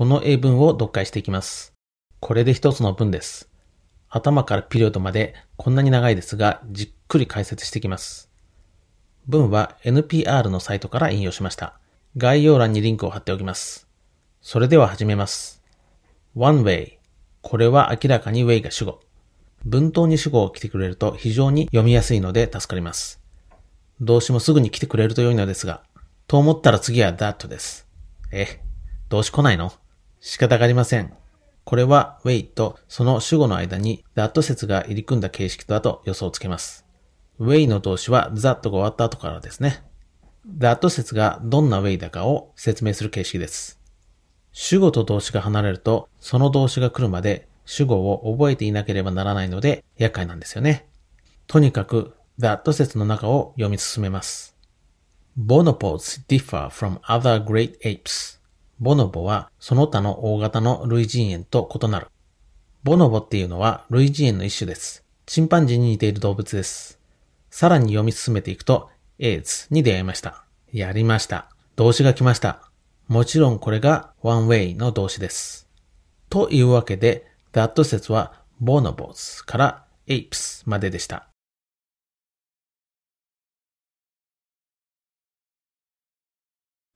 この英文を読解していきます。これで一つの文です。頭からピリオドまでこんなに長いですが、じっくり解説していきます。文は NPR のサイトから引用しました。概要欄にリンクを貼っておきます。それでは始めます。one way これは明らかに way が主語。文頭に主語を来てくれると非常に読みやすいので助かります。動詞もすぐに来てくれると良いのですが、と思ったら次は that です。え、動詞来ないの仕方がありません。これは way とその主語の間に that 説が入り組んだ形式だと予想つけます。way の動詞は that が終わった後からですね。that 説がどんな way だかを説明する形式です。主語と動詞が離れると、その動詞が来るまで主語を覚えていなければならないので厄介なんですよね。とにかく that 説の中を読み進めます。Bonopos differ from other great apes. ボノボはその他の大型の類人猿と異なる。ボノボっていうのは類人猿の一種です。チンパンジーに似ている動物です。さらに読み進めていくと、エイズに出会いました。やりました。動詞が来ました。もちろんこれがワンウェイの動詞です。というわけで、that 説はボノボズから apes まででした。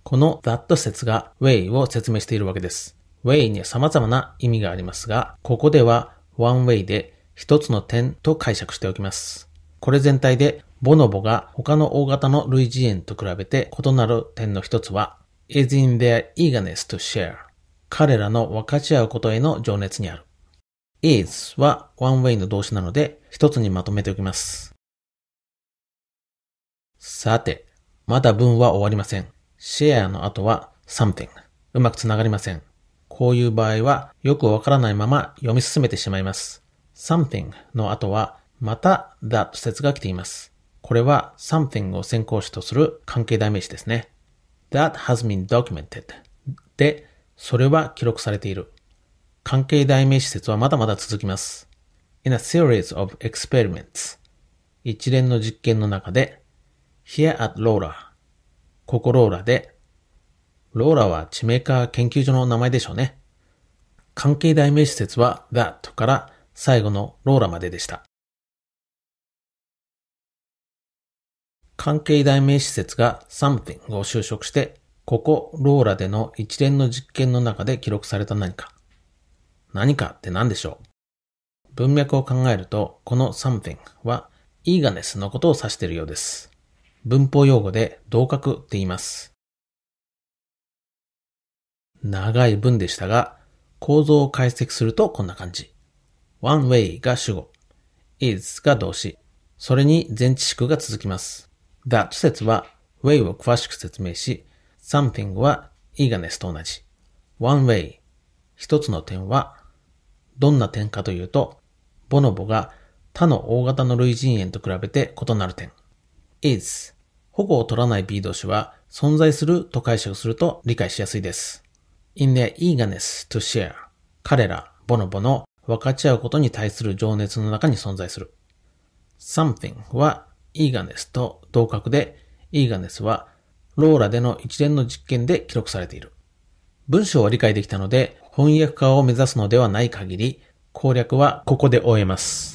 この that 説が way を説明しているわけです。way には様々な意味がありますが、ここでは one way で一つの点と解釈しておきます。これ全体でボノボが他の大型の類似円と比べて異なる点の一つは is in their eagerness to share 彼らの分かち合うことへの情熱にある。is は one way の動詞なので一つにまとめておきます。さて、まだ文は終わりません。share の後は something。うまくつながりません。こういう場合はよくわからないまま読み進めてしまいます。something の後はまた that 説が来ています。これは something を先行詞とする関係代名詞ですね。that has been documented で、それは記録されている。関係代名詞説はまだまだ続きます。in a series of experiments 一連の実験の中で here at Laura ココローラで、ローラは地名か研究所の名前でしょうね。関係代名詞説は that から最後のローラまででした。関係代名詞説が something を就職して、ここローラでの一連の実験の中で記録された何か。何かって何でしょう文脈を考えると、この something は eagerness のことを指しているようです。文法用語で同格って言います。長い文でしたが、構造を解析するとこんな感じ。one way が主語、is が動詞、それに前置詞が続きます。that 説は way を詳しく説明し、something は eagerness と同じ。one way 一つの点は、どんな点かというと、ボノボが他の大型の類人猿と比べて異なる点。is 保護を取らない B 動詞は存在すると解釈すると理解しやすいです。in their eagerness to share 彼ら、ボノボの分かち合うことに対する情熱の中に存在する。something は eagerness と同格で eagerness はローラでの一連の実験で記録されている。文章を理解できたので翻訳化を目指すのではない限り攻略はここで終えます。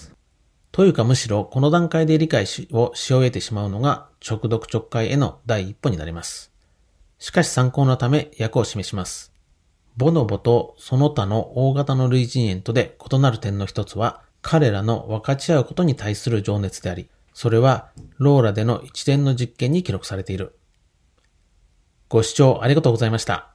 というかむしろこの段階で理解をし終えてしまうのが直読直解への第一歩になります。しかし参考のため訳を示します。ボノボとその他の大型の類人猿とで異なる点の一つは彼らの分かち合うことに対する情熱であり、それはローラでの一連の実験に記録されている。ご視聴ありがとうございました。